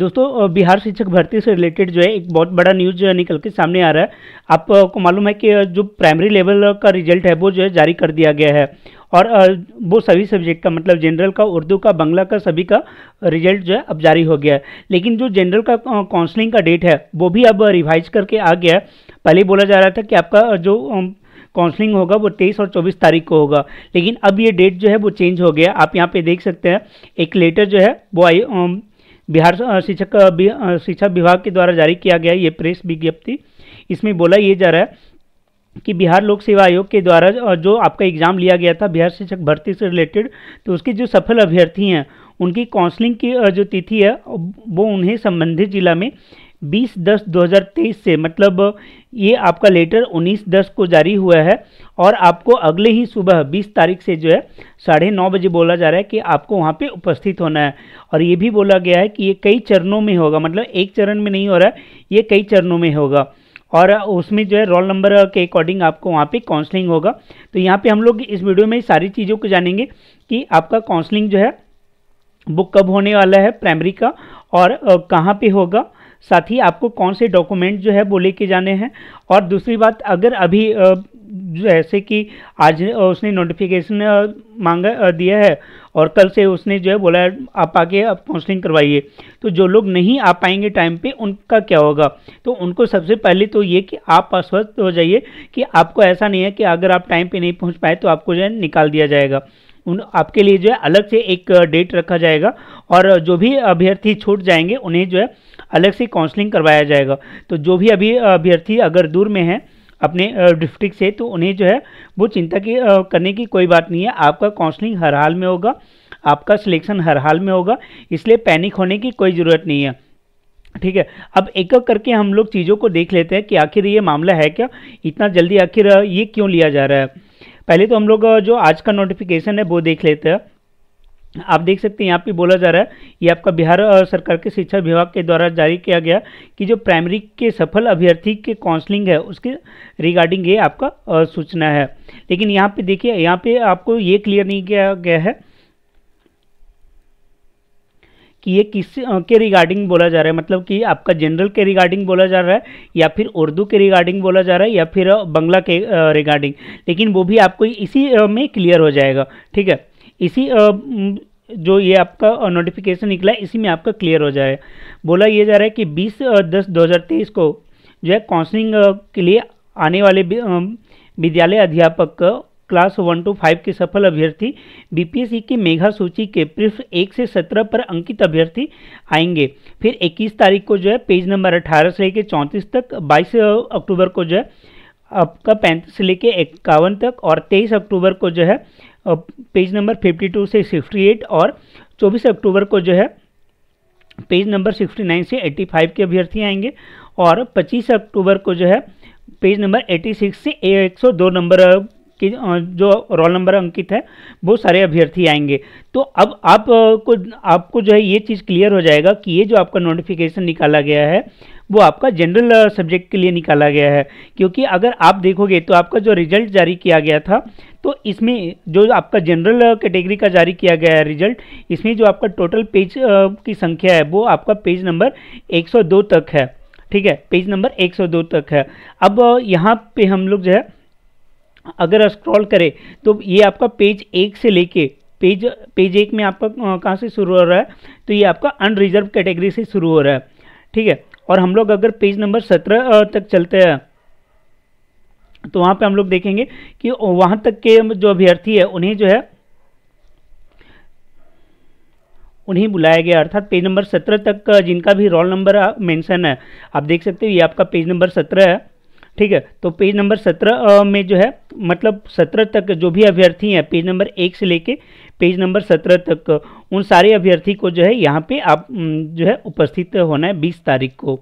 दोस्तों बिहार शिक्षक भर्ती से रिलेटेड जो है एक बहुत बड़ा न्यूज़ जो है निकल के सामने आ रहा है आपको मालूम है कि जो प्राइमरी लेवल का रिजल्ट है वो जो है जारी कर दिया गया है और वो सभी सब्जेक्ट का मतलब जनरल का उर्दू का बंगला का सभी का रिजल्ट जो है अब जारी हो गया है लेकिन जो जनरल का काउंसलिंग का डेट है वो भी अब रिवाइज करके आ गया है पहले बोला जा रहा था कि आपका जो काउंसलिंग होगा वो तेईस और चौबीस तारीख को होगा लेकिन अब ये डेट जो है वो चेंज हो गया आप यहाँ पे देख सकते हैं एक लेटर जो है वो आई बिहार शिक्षक शिक्षा विभाग के द्वारा जारी किया गया ये प्रेस विज्ञप्ति इसमें बोला ये जा रहा है कि बिहार लोक सेवा आयोग के द्वारा जो आपका एग्ज़ाम लिया गया था बिहार शिक्षक भर्ती से रिलेटेड तो उसके जो सफल अभ्यर्थी हैं उनकी काउंसलिंग की जो तिथि है वो उन्हें संबंधित जिला में 20 दस 2023 से मतलब ये आपका लेटर 19 दस को जारी हुआ है और आपको अगले ही सुबह 20 तारीख से जो है साढ़े नौ बजे बोला जा रहा है कि आपको वहाँ पे उपस्थित होना है और ये भी बोला गया है कि ये कई चरणों में होगा मतलब एक चरण में नहीं हो रहा है ये कई चरणों में होगा और उसमें जो है रोल नंबर के अकॉर्डिंग आपको वहाँ पे काउंसलिंग होगा तो यहाँ पे हम लोग इस वीडियो में सारी चीज़ों को जानेंगे कि आपका काउंसलिंग जो है बुक कब होने वाला है प्राइमरी का और कहाँ पे होगा साथ ही आपको कौन से डॉक्यूमेंट जो है वो लेके जाने हैं और दूसरी बात अगर अभी जैसे कि आज उसने नोटिफिकेशन मांगा दिया है और कल से उसने जो है बोला है आप आके आप काउंसलिंग करवाइए तो जो लोग नहीं आ पाएंगे टाइम पे उनका क्या होगा तो उनको सबसे पहले तो ये कि आप अस्वस्थ हो जाइए कि आपको ऐसा नहीं है कि अगर आप टाइम पे नहीं पहुंच पाए तो आपको जो है निकाल दिया जाएगा उन आपके लिए जो है अलग से एक डेट रखा जाएगा और जो भी अभ्यर्थी छूट जाएंगे उन्हें जो है अलग से काउंसलिंग करवाया जाएगा तो जो भी अभी अभ्यर्थी अगर दूर में है अपने डिस्ट्रिक्ट से तो उन्हें जो है वो चिंता की करने की कोई बात नहीं है आपका काउंसलिंग हर हाल में होगा आपका सिलेक्शन हर हाल में होगा इसलिए पैनिक होने की कोई ज़रूरत नहीं है ठीक है अब एक एक करके हम लोग चीज़ों को देख लेते हैं कि आखिर ये मामला है क्या इतना जल्दी आखिर ये क्यों लिया जा रहा है पहले तो हम लोग जो आज का नोटिफिकेशन है वो देख लेते हैं आप देख सकते हैं यहाँ पे बोला जा रहा है ये आपका बिहार सरकार के शिक्षा विभाग के द्वारा जारी किया गया कि जो प्राइमरी के सफल अभ्यर्थी के काउंसलिंग है उसके रिगार्डिंग ये आपका सूचना है लेकिन यहाँ पे देखिए यहाँ पे आपको ये क्लियर नहीं किया गया है कि ये किस के रिगार्डिंग बोला जा रहा है मतलब कि आपका जनरल के रिगार्डिंग बोला जा रहा है या फिर उर्दू के रिगार्डिंग बोला जा रहा है या फिर बंगला के रिगार्डिंग लेकिन वो भी आपको इसी में क्लियर हो जाएगा ठीक है इसी जो ये आपका नोटिफिकेशन निकला है इसी में आपका क्लियर हो जाए बोला ये जा रहा है कि बीस दस दो को जो है काउंसलिंग के लिए आने वाले विद्यालय अध्यापक क्लास वन टू फाइव के सफल अभ्यर्थी बीपीएससी की मेघा सूची के पृष्ठ एक से सत्रह पर अंकित अभ्यर्थी आएंगे फिर इक्कीस तारीख को जो है पेज नंबर अठारह से लेकर चौंतीस तक बाईस अक्टूबर को जो है आपका पैंतीस से लेकर इक्यावन तक और तेईस अक्टूबर को जो है पेज नंबर फिफ्टी टू से सिक्सटी एट और चौबीस अक्टूबर को जो है पेज नंबर सिक्सटी नाइन से एट्टी फाइव के अभ्यर्थी आएंगे और पच्चीस अक्टूबर को जो है पेज नंबर एट्टी सिक्स से एक सौ दो नंबर कि जो रोल नंबर अंकित है वो सारे अभ्यर्थी आएंगे तो अब आप को आपको जो है ये चीज़ क्लियर हो जाएगा कि ये जो आपका नोटिफिकेशन निकाला गया है वो आपका जनरल सब्जेक्ट के लिए निकाला गया है क्योंकि अगर आप देखोगे तो आपका जो रिजल्ट जारी किया गया था तो इसमें जो आपका जनरल कैटेगरी का जारी किया गया है रिजल्ट इसमें जो आपका टोटल पेज की संख्या है वो आपका पेज नंबर 102 तक है ठीक है पेज नंबर 102 तक है अब यहाँ पे हम लोग जो है अगर स्क्रॉल करें तो ये आपका पेज एक से लेके पेज पेज एक में आपका कहाँ से शुरू हो रहा है तो ये आपका अनरिजर्व कैटेगरी से शुरू हो रहा है ठीक है और हम लोग अगर पेज नंबर सत्रह तक चलते हैं तो वहाँ पे हम लोग देखेंगे कि वहाँ तक के जो अभ्यर्थी है उन्हें जो है उन्हें बुलाया गया अर्थात पेज नंबर सत्रह तक जिनका भी रोल नंबर मेंशन है आप देख सकते हो ये आपका पेज नंबर सत्रह है ठीक है तो पेज नंबर सत्रह में जो है मतलब सत्रह तक जो भी अभ्यर्थी हैं पेज नंबर एक से लेके पेज नंबर सत्रह तक उन सारे अभ्यर्थी को जो है यहाँ पे आप जो है उपस्थित होना है बीस तारीख को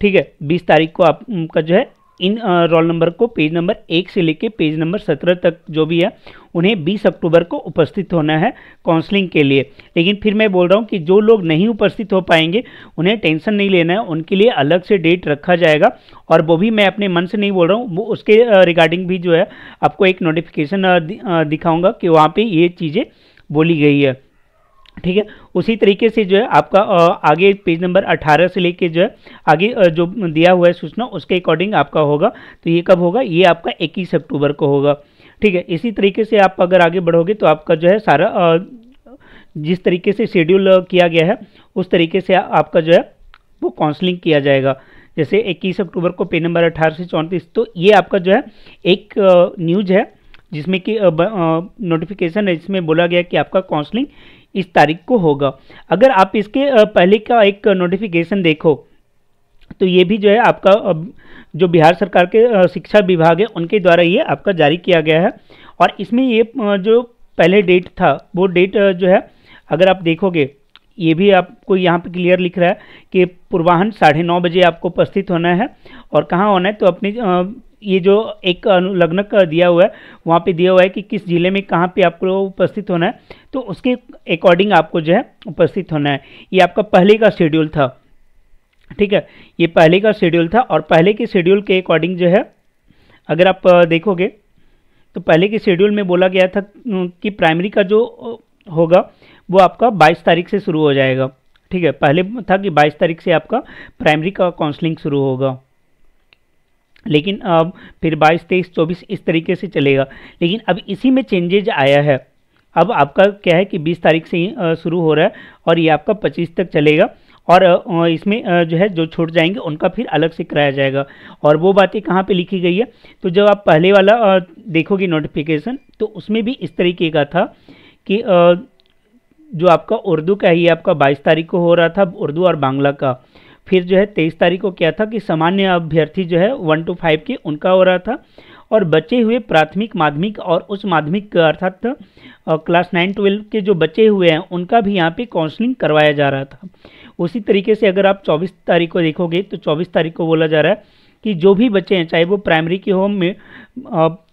ठीक है बीस तारीख को आपका जो है इन रोल नंबर को पेज नंबर एक से लेकर पेज नंबर सत्रह तक जो भी है उन्हें बीस अक्टूबर को उपस्थित होना है काउंसलिंग के लिए लेकिन फिर मैं बोल रहा हूँ कि जो लोग नहीं उपस्थित हो पाएंगे उन्हें टेंशन नहीं लेना है उनके लिए अलग से डेट रखा जाएगा और वो भी मैं अपने मन से नहीं बोल रहा हूँ वो उसके रिगार्डिंग भी जो है आपको एक नोटिफिकेशन दिखाऊँगा कि वहाँ पर ये चीज़ें बोली गई है ठीक है उसी तरीके से जो है आपका आगे पेज नंबर 18 से लेके जो है आगे जो दिया हुआ है सूचना उसके अकॉर्डिंग आपका होगा तो ये कब होगा ये आपका 21 अक्टूबर को होगा ठीक है इसी तरीके से आप अगर आगे बढ़ोगे तो आपका जो है सारा जिस तरीके से शेड्यूल किया गया है उस तरीके से आपका जो है वो काउंसलिंग किया जाएगा जैसे इक्कीस अक्टूबर को पेज नंबर अट्ठारह से चौंतीस तो ये आपका जो है एक न्यूज है जिसमें कि नोटिफिकेशन है जिसमें बोला गया कि आपका काउंसलिंग इस तारीख को होगा अगर आप इसके पहले का एक नोटिफिकेशन देखो तो ये भी जो है आपका जो बिहार सरकार के शिक्षा विभाग है उनके द्वारा ये आपका जारी किया गया है और इसमें ये जो पहले डेट था वो डेट जो है अगर आप देखोगे ये भी आपको यहाँ पे क्लियर लिख रहा है कि पूर्वाहन साढ़े नौ बजे आपको उपस्थित होना है और कहाँ होना है तो अपनी ये जो एक का दिया हुआ है वहाँ पे दिया हुआ है कि किस जिले में कहाँ पे आपको उपस्थित होना है तो उसके अकॉर्डिंग आपको जो है उपस्थित होना है ये आपका पहले का शेड्यूल था ठीक है ये पहले का शेड्यूल था और पहले के शेड्यूल के अकॉर्डिंग जो है अगर आप देखोगे तो पहले के शेड्यूल में बोला गया था कि प्राइमरी का जो होगा वो आपका बाईस तारीख से शुरू हो जाएगा ठीक है पहले था कि बाईस तारीख से आपका प्राइमरी का काउंसलिंग शुरू होगा लेकिन अब फिर बाईस तेईस चौबीस इस तरीके से चलेगा लेकिन अब इसी में चेंजेज आया है अब आपका क्या है कि बीस तारीख से ही शुरू हो रहा है और ये आपका पच्चीस तक चलेगा और इसमें जो है जो छूट जाएंगे उनका फिर अलग से कराया जाएगा और वो बातें कहाँ पे लिखी गई है तो जब आप पहले वाला देखोगे नोटिफिकेशन तो उसमें भी इस तरीके का था कि जो आपका उर्दू का ही आपका बाईस तारीख को हो रहा था उर्दू और बांग्ला का फिर जो है तेईस तारीख को क्या था कि सामान्य अभ्यर्थी जो है वन टू फाइव के उनका हो रहा था और बचे हुए प्राथमिक माध्यमिक और उच्च माध्यमिक अर्थात क्लास नाइन ट्वेल्व के जो बचे हुए हैं उनका भी यहाँ पे काउंसलिंग करवाया जा रहा था उसी तरीके से अगर आप चौबीस तारीख को देखोगे तो चौबीस तारीख को बोला जा रहा है कि जो भी बच्चे हैं चाहे वो प्राइमरी के होम में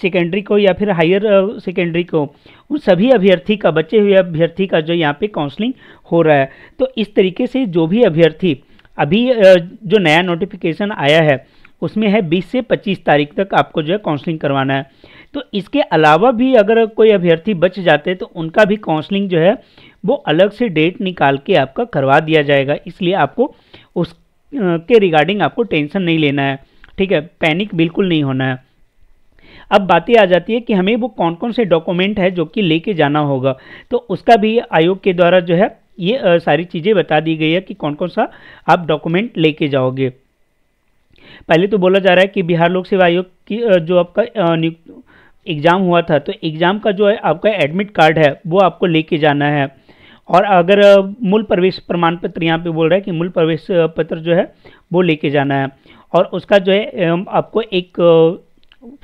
सेकेंडरी को या फिर हायर सेकेंडरी को उन सभी अभ्यर्थी का बचे हुए अभ्यर्थी का जो यहाँ पे काउंसलिंग हो रहा है तो इस तरीके से जो भी अभ्यर्थी अभी जो नया नोटिफिकेशन आया है उसमें है 20 से 25 तारीख तक आपको जो है काउंसलिंग करवाना है तो इसके अलावा भी अगर कोई अभ्यर्थी बच जाते तो उनका भी काउंसलिंग जो है वो अलग से डेट निकाल के आपका करवा दिया जाएगा इसलिए आपको उसके रिगार्डिंग आपको टेंशन नहीं लेना है ठीक है पैनिक बिल्कुल नहीं होना है अब बातें आ जाती है कि हमें वो कौन कौन से डॉक्यूमेंट है जो कि लेके जाना होगा तो उसका भी आयोग के द्वारा जो है ये सारी चीज़ें बता दी गई है कि कौन कौन सा आप डॉक्यूमेंट लेके जाओगे पहले तो बोला जा रहा है कि बिहार लोक सेवा आयोग की जो आपका एग्ज़ाम हुआ था तो एग्ज़ाम का जो है आपका एडमिट कार्ड है वो आपको लेके जाना है और अगर मूल प्रवेश प्रमाण पत्र यहाँ पे बोल रहा है कि मूल प्रवेश पत्र जो है वो लेके जाना है और उसका जो है आपको एक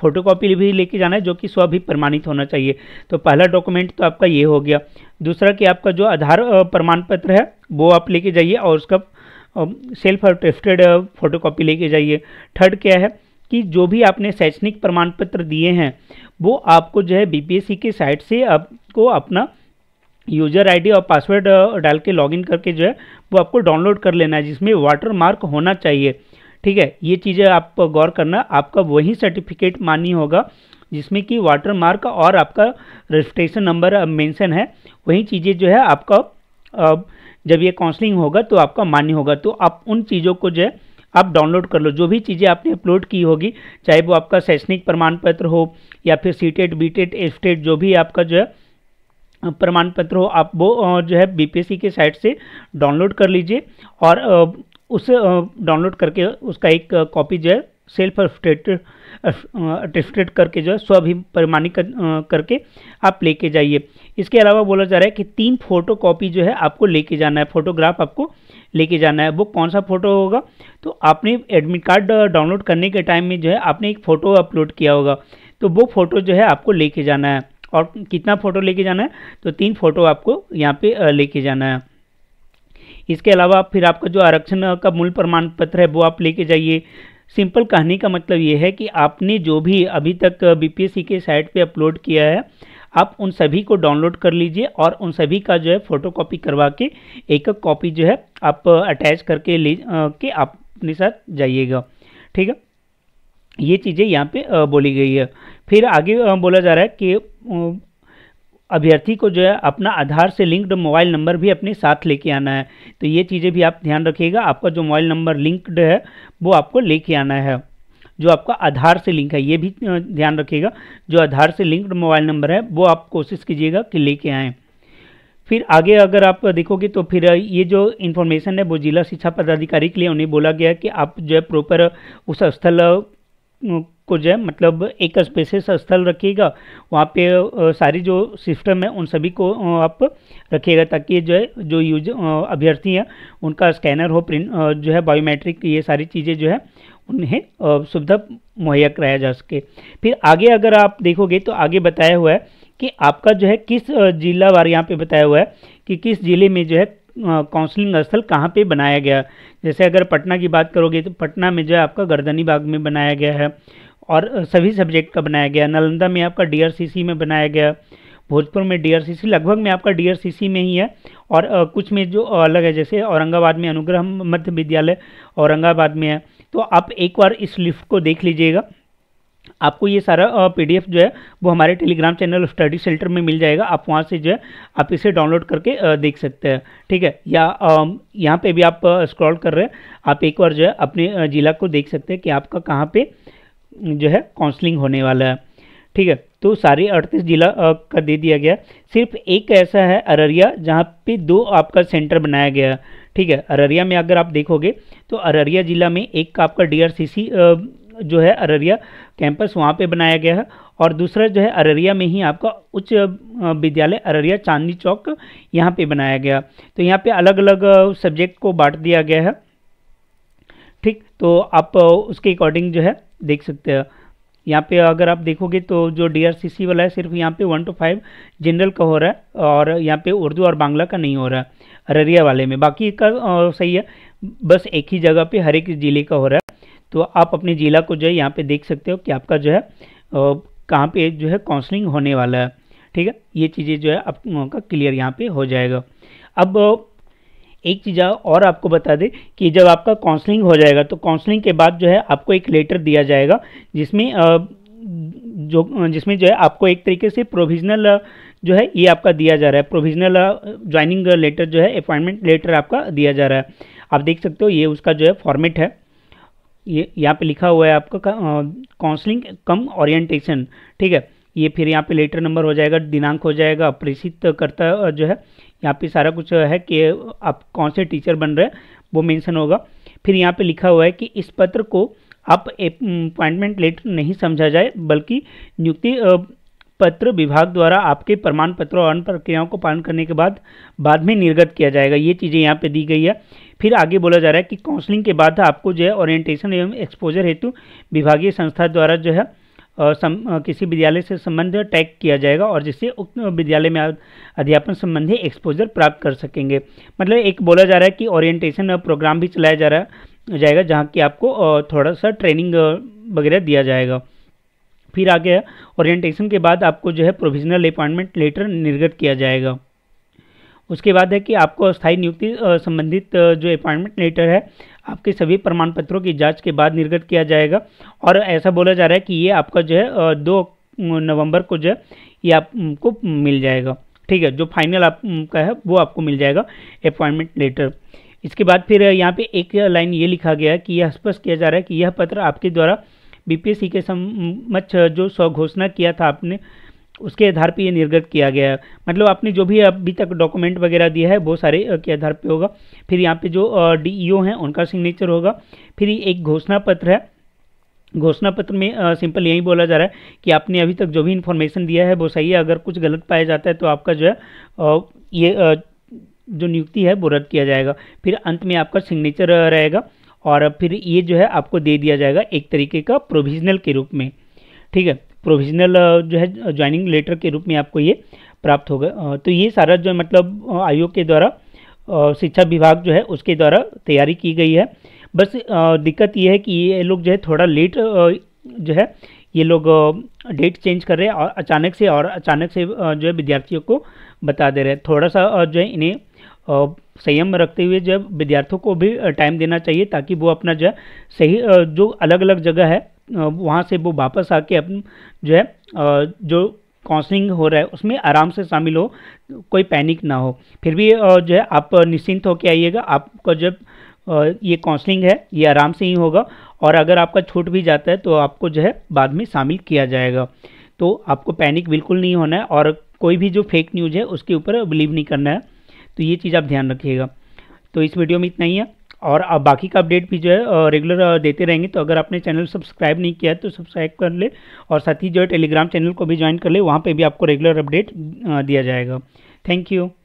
फ़ोटो भी लेके जाना है जो कि स्व प्रमाणित होना चाहिए तो पहला डॉक्यूमेंट तो आपका ये हो गया दूसरा कि आपका जो आधार प्रमाण पत्र है वो आप लेके जाइए और उसका सेल्फ अटेस्टेड फ़ोटो कॉपी लेके जाइए थर्ड क्या है कि जो भी आपने शैक्षणिक प्रमाण पत्र दिए हैं वो आपको जो है बी के साइट से आपको अपना यूजर आईडी और पासवर्ड डाल के लॉगिन करके जो है वो आपको डाउनलोड कर लेना है जिसमें वाटर मार्क होना चाहिए ठीक है ये चीज़ें आप गौर करना आपका वही सर्टिफिकेट मान्य होगा जिसमें कि वाटर मार्क और आपका रजिस्ट्रेशन नंबर मेंशन है वही चीज़ें जो है आपका जब ये काउंसलिंग होगा तो आपका मान्य होगा तो आप उन चीज़ों को जो है आप डाउनलोड कर लो जो भी चीज़ें आपने अपलोड की होगी चाहे वो आपका शैक्षणिक प्रमाण पत्र हो या फिर C TET B TET F TET जो भी आपका जो है प्रमाण पत्र हो आप वो जो है बीपीएससी के साइट से डाउनलोड कर लीजिए और उसे डाउनलोड करके उसका एक कॉपी जो है सेल्फ अटेस्टेड करके जो है स्वभी प्रमाणित कर, करके आप लेके जाइए इसके अलावा बोला जा रहा है कि तीन फोटो कॉपी जो है आपको लेके जाना है फोटोग्राफ आपको लेके जाना है वो कौन सा फ़ोटो होगा तो आपने एडमिट कार्ड डाउनलोड करने के टाइम में जो है आपने एक फ़ोटो अपलोड किया होगा तो वो फ़ोटो जो है आपको लेके जाना है और कितना फ़ोटो लेके जाना है तो तीन फ़ोटो आपको यहाँ पर लेके जाना है इसके अलावा फिर आपका जो आरक्षण का मूल प्रमाण पत्र है वो आप लेके जाइए सिंपल कहानी का मतलब ये है कि आपने जो भी अभी तक बीपीएससी के साइट पे अपलोड किया है आप उन सभी को डाउनलोड कर लीजिए और उन सभी का जो है फ़ोटो कॉपी करवा के एक कॉपी जो है आप अटैच करके ले आ, के आप अपने साथ जाइएगा ठीक है ये चीज़ें यहाँ पे बोली गई है फिर आगे बोला जा रहा है कि अभ्यर्थी को जो है अपना आधार से लिंक्ड मोबाइल नंबर भी अपने साथ लेके आना है तो ये चीज़ें भी आप ध्यान रखिएगा आपका जो मोबाइल नंबर लिंक्ड है वो आपको लेके आना है जो आपका आधार से लिंक है ये भी ध्यान रखिएगा जो आधार से लिंक्ड मोबाइल नंबर है वो आप कोशिश कीजिएगा कि लेके आएँ फिर आगे अगर आप देखोगे तो फिर ये जो इन्फॉर्मेशन है वो जिला शिक्षा पदाधिकारी के लिए उन्हें बोला गया कि आप जो है प्रॉपर उस स्थल को जो है मतलब एक स्पेसिस स्थल रखिएगा वहाँ पे सारी जो सिस्टम है उन सभी को आप रखिएगा ताकि जो है जो यूज अभ्यर्थी हैं उनका स्कैनर हो प्रिंट जो है बायोमेट्रिक ये सारी चीज़ें जो है उन्हें सुविधा मुहैया कराया जा सके फिर आगे अगर आप देखोगे तो आगे बताया हुआ है कि आपका जो है किस जिला वार यहाँ पर बताया हुआ है कि किस ज़िले में जो है काउंसलिंग स्थल कहाँ पे बनाया गया जैसे अगर पटना की बात करोगे तो पटना में जो है आपका गर्दनी बाग में बनाया गया है और सभी सब्जेक्ट का बनाया गया नालंदा में आपका डीआरसीसी में बनाया गया भोजपुर में डीआरसीसी लगभग में आपका डीआरसीसी में ही है और कुछ में जो अलग है जैसे औरंगाबाद में अनुग्रह मध्य विद्यालय औरंगाबाद में है तो आप एक बार इस लिफ्ट को देख लीजिएगा आपको ये सारा पीडीएफ जो है वो हमारे टेलीग्राम चैनल स्टडी सेंटर में मिल जाएगा आप वहाँ से जो है आप इसे डाउनलोड करके देख सकते हैं ठीक है या यहाँ पे भी आप स्क्रॉल कर रहे हैं आप एक बार जो है अपने ज़िला को देख सकते हैं कि आपका कहाँ पे जो है काउंसलिंग होने वाला है ठीक है तो सारे अड़तीस जिला का दे दिया गया सिर्फ एक ऐसा है अररिया जहाँ पे दो आपका सेंटर बनाया गया है ठीक है अररिया में अगर आप देखोगे तो अररिया ज़िला में एक का आपका डी जो है अररिया कैंपस वहाँ पे बनाया गया है और दूसरा जो है अररिया में ही आपका उच्च विद्यालय अररिया चांदनी चौक यहाँ पे बनाया गया तो यहाँ पे अलग अलग सब्जेक्ट को बांट दिया गया है ठीक तो आप उसके अकॉर्डिंग जो है देख सकते हैं यहाँ पे अगर आप देखोगे तो जो डी वाला है सिर्फ यहाँ पे वन टू फाइव जनरल का हो रहा है और यहाँ पे उर्दू और बांग्ला का नहीं हो रहा है अररिया वाले में बाकी का सही है बस एक ही जगह पे हर एक ज़िले का हो रहा है तो आप अपने ज़िला को जो है यहाँ पे देख सकते हो कि आपका जो है कहाँ पे जो है काउंसलिंग होने वाला है ठीक है ये चीज़ें जो है आपका क्लियर यहाँ पर हो जाएगा अब एक चीज़ और आपको बता दें कि जब आपका काउंसलिंग हो जाएगा तो काउंसलिंग के बाद जो है आपको एक लेटर दिया जाएगा जिसमें जो जिसमें जो है आपको एक तरीके से प्रोविजनल जो है ये आपका दिया जा रहा है प्रोविजनल ज्वाइनिंग लेटर जो है अपॉइंटमेंट लेटर आपका दिया जा रहा है आप देख सकते हो ये उसका जो है फॉर्मेट है ये यहाँ पे लिखा हुआ है आपका काउंसलिंग कम ओरिएंटेशन ठीक है ये फिर यहाँ पे लेटर नंबर हो जाएगा दिनांक हो जाएगा प्रेषित करता जो है यहाँ पे सारा कुछ है कि आप कौन से टीचर बन रहे हैं वो मेंशन होगा फिर यहाँ पे लिखा हुआ है कि इस पत्र को आप अपॉइंटमेंट लेटर नहीं समझा जाए बल्कि नियुक्ति पत्र विभाग द्वारा आपके प्रमाण पत्र और अन्य प्रक्रियाओं को पालन करने के बाद बाद में निर्गत किया जाएगा ये चीज़ें यहाँ पे दी गई है फिर आगे बोला जा रहा है कि काउंसलिंग के बाद आपको जो है ओरिएंटेशन एवं एक्सपोजर हेतु विभागीय संस्था द्वारा जो है सम, किसी विद्यालय से संबंध टैग किया जाएगा और जिससे उक्त विद्यालय में अध्यापन संबंधी एक्सपोजर प्राप्त कर सकेंगे मतलब एक बोला जा रहा है कि ओरिएंटेशन प्रोग्राम भी चलाया जा रहा जाएगा जहाँ की आपको थोड़ा सा ट्रेनिंग वगैरह दिया जाएगा फिर आगे ओरिएंटेशन के बाद आपको जो है प्रोविजनल अपॉइंटमेंट लेटर निर्गत किया जाएगा उसके बाद है कि आपको स्थायी नियुक्ति संबंधित जो अपॉइंटमेंट लेटर है आपके सभी प्रमाण पत्रों की जाँच के बाद निर्गत किया जाएगा और ऐसा बोला जा रहा है कि ये आपका जो है दो नवंबर को जो है ये आपको मिल जाएगा ठीक है जो फाइनल आपका है वो आपको मिल जाएगा अपॉइंटमेंट लेटर इसके बाद फिर यहाँ पे एक लाइन ये लिखा गया है कि यह स्पष्ट किया जा रहा है कि यह पत्र आपके द्वारा बी के समक्ष जो स्वघोषणा किया था आपने उसके आधार पर ये निर्गत किया गया है मतलब आपने जो भी अभी तक डॉक्यूमेंट वगैरह दिया है वो सारे के आधार पे होगा फिर यहाँ पे जो डीईओ e हैं उनका सिग्नेचर होगा फिर एक घोषणा पत्र है घोषणा पत्र में आ, सिंपल यही बोला जा रहा है कि आपने अभी तक जो भी इन्फॉर्मेशन दिया है वो सही है अगर कुछ गलत पाया जाता है तो आपका जो है आ, ये आ, जो नियुक्ति है वो रद्द किया जाएगा फिर अंत में आपका सिग्नेचर रहेगा और फिर ये जो है आपको दे दिया जाएगा एक तरीके का प्रोविजनल के रूप में ठीक है प्रोविजनल uh, जो है ज्वाइनिंग लेटर के रूप में आपको ये प्राप्त होगा तो ये सारा जो मतलब आयोग के द्वारा शिक्षा विभाग जो है उसके द्वारा तैयारी की गई है बस दिक्कत ये है कि ये लोग जो है थोड़ा लेट जो है ये लोग डेट चेंज कर रहे हैं और अचानक से और अचानक से जो है विद्यार्थियों को बता दे रहे हैं थोड़ा सा जो है इन्हें संयम रखते हुए जो है विद्यार्थियों को भी टाइम देना चाहिए ताकि वो अपना जो है सही जो अलग अलग जगह है वहाँ से वो वापस आके अपन जो है जो काउंसलिंग हो रहा है उसमें आराम से शामिल हो कोई पैनिक ना हो फिर भी जो है आप निश्चिंत होकर आइएगा आपका जब ये काउंसलिंग है ये आराम से ही होगा और अगर आपका छूट भी जाता है तो आपको जो है बाद में शामिल किया जाएगा तो आपको पैनिक बिल्कुल नहीं होना है और कोई भी जो फेक न्यूज़ है उसके ऊपर बिलीव नहीं करना है तो ये चीज़ आप ध्यान रखिएगा तो इस वीडियो में इतना ही है और अब बाकी का अपडेट भी जो है रेगुलर देते रहेंगे तो अगर आपने चैनल सब्सक्राइब नहीं किया तो सब्सक्राइब कर ले और साथ ही जो है टेलीग्राम चैनल को भी ज्वाइन कर ले वहाँ पर भी आपको रेगुलर अपडेट दिया जाएगा थैंक यू